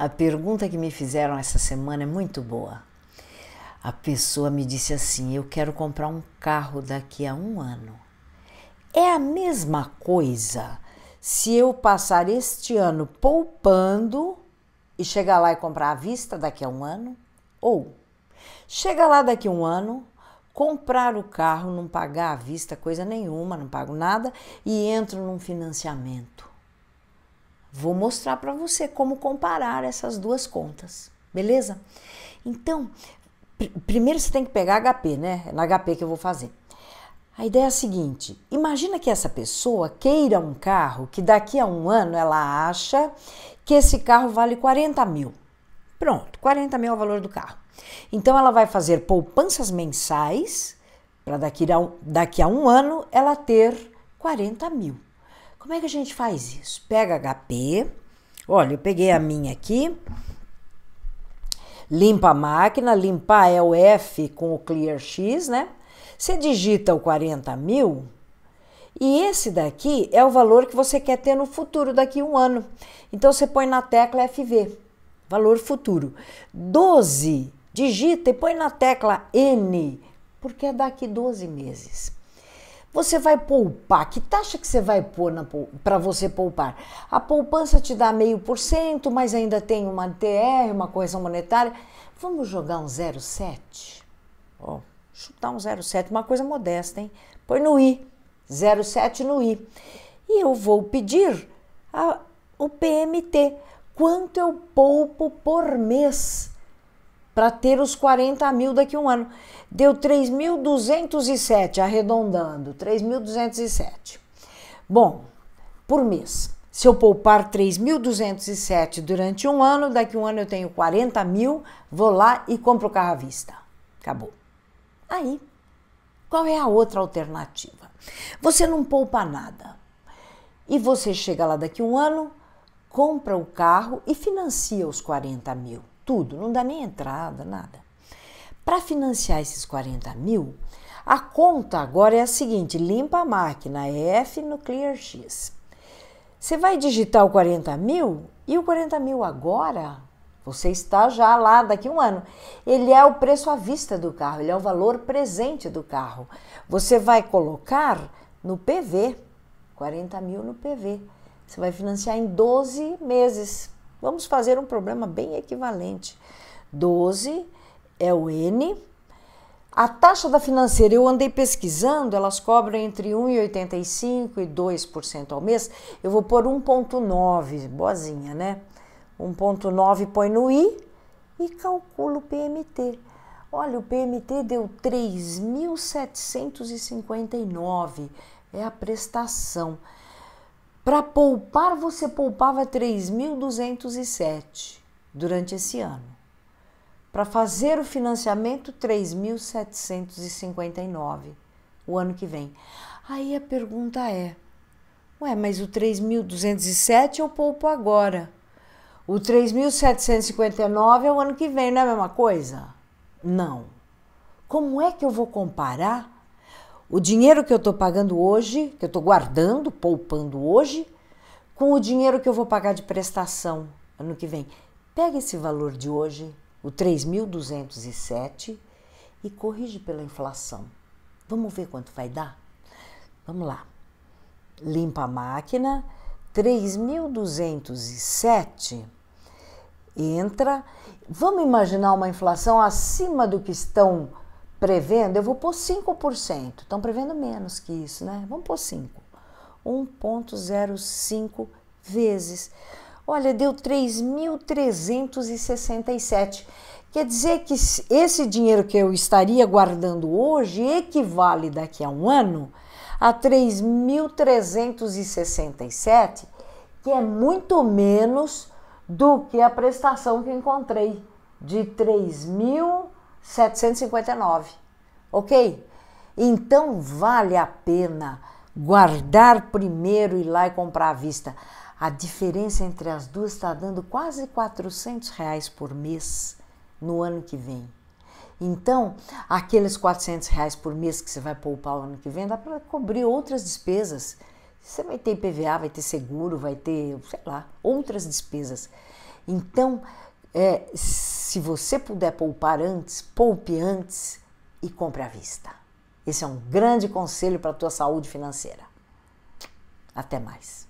A pergunta que me fizeram essa semana é muito boa. A pessoa me disse assim: Eu quero comprar um carro daqui a um ano. É a mesma coisa se eu passar este ano poupando e chegar lá e comprar à vista daqui a um ano? Ou chegar lá daqui a um ano, comprar o carro, não pagar à vista coisa nenhuma, não pago nada e entro num financiamento? Vou mostrar para você como comparar essas duas contas, beleza? Então, pr primeiro você tem que pegar HP, né? É na HP que eu vou fazer. A ideia é a seguinte: imagina que essa pessoa queira um carro que daqui a um ano ela acha que esse carro vale 40 mil. Pronto, 40 mil é o valor do carro. Então ela vai fazer poupanças mensais para daqui, a um, daqui a um ano ela ter 40 mil. Como é que a gente faz isso? Pega HP. Olha, eu peguei a minha aqui. Limpa a máquina. Limpar é o F com o Clear X, né? Você digita o 40 mil. E esse daqui é o valor que você quer ter no futuro, daqui a um ano. Então você põe na tecla FV, valor futuro. 12, digita e põe na tecla N, porque é daqui 12 meses. Você vai poupar. Que taxa que você vai pôr para você poupar? A poupança te dá meio por cento, mas ainda tem uma TR, uma correção monetária. Vamos jogar um 0,7? Ó, oh, chutar um 0,7, uma coisa modesta, hein? Põe no I, 0,7 no I. E eu vou pedir a, o PMT. Quanto eu poupo por mês? para ter os 40 mil daqui a um ano. Deu 3.207, arredondando, 3.207. Bom, por mês. Se eu poupar 3.207 durante um ano, daqui a um ano eu tenho 40 mil, vou lá e compro o carro à vista. Acabou. Aí, qual é a outra alternativa? Você não poupa nada. E você chega lá daqui a um ano, compra o carro e financia os 40 mil tudo, não dá nem entrada, nada. Para financiar esses 40 mil, a conta agora é a seguinte: limpa a máquina, F Nuclear X. Você vai digitar o 40 mil e o 40 mil agora, você está já lá daqui a um ano. Ele é o preço à vista do carro, ele é o valor presente do carro. Você vai colocar no PV, 40 mil no PV. Você vai financiar em 12 meses. Vamos fazer um problema bem equivalente. 12 é o N. A taxa da financeira, eu andei pesquisando, elas cobram entre 1,85% e 2% ao mês. Eu vou pôr 1,9%, boazinha, né? 1,9% põe no I e calculo o PMT. Olha, o PMT deu 3.759, é a prestação. Para poupar, você poupava 3.207 durante esse ano. Para fazer o financiamento, 3.759 o ano que vem. Aí a pergunta é: ué, mas o 3.207 eu poupo agora. O 3.759 é o ano que vem, não é a mesma coisa? Não. Como é que eu vou comparar o dinheiro que eu estou pagando hoje, que eu estou guardando, poupando hoje, com o dinheiro que eu vou pagar de prestação ano que vem. Pega esse valor de hoje, o 3.207, e corrige pela inflação. Vamos ver quanto vai dar? Vamos lá. Limpa a máquina, 3.207 entra. Vamos imaginar uma inflação acima do que estão prevendo, eu vou pôr 5%. Estão prevendo menos que isso, né? Vamos pôr 5. 1.05 vezes. Olha, deu 3.367. Quer dizer que esse dinheiro que eu estaria guardando hoje equivale daqui a um ano a 3.367, que é muito menos do que a prestação que encontrei de mil 759, ok? Então vale a pena guardar primeiro e ir lá e comprar à vista. A diferença entre as duas está dando quase 400 reais por mês no ano que vem. Então, aqueles 400 reais por mês que você vai poupar o ano que vem, dá para cobrir outras despesas. Você vai ter IPVA, vai ter seguro, vai ter, sei lá, outras despesas. Então, é, se você puder poupar antes, poupe antes e compre à vista. Esse é um grande conselho para a tua saúde financeira. Até mais.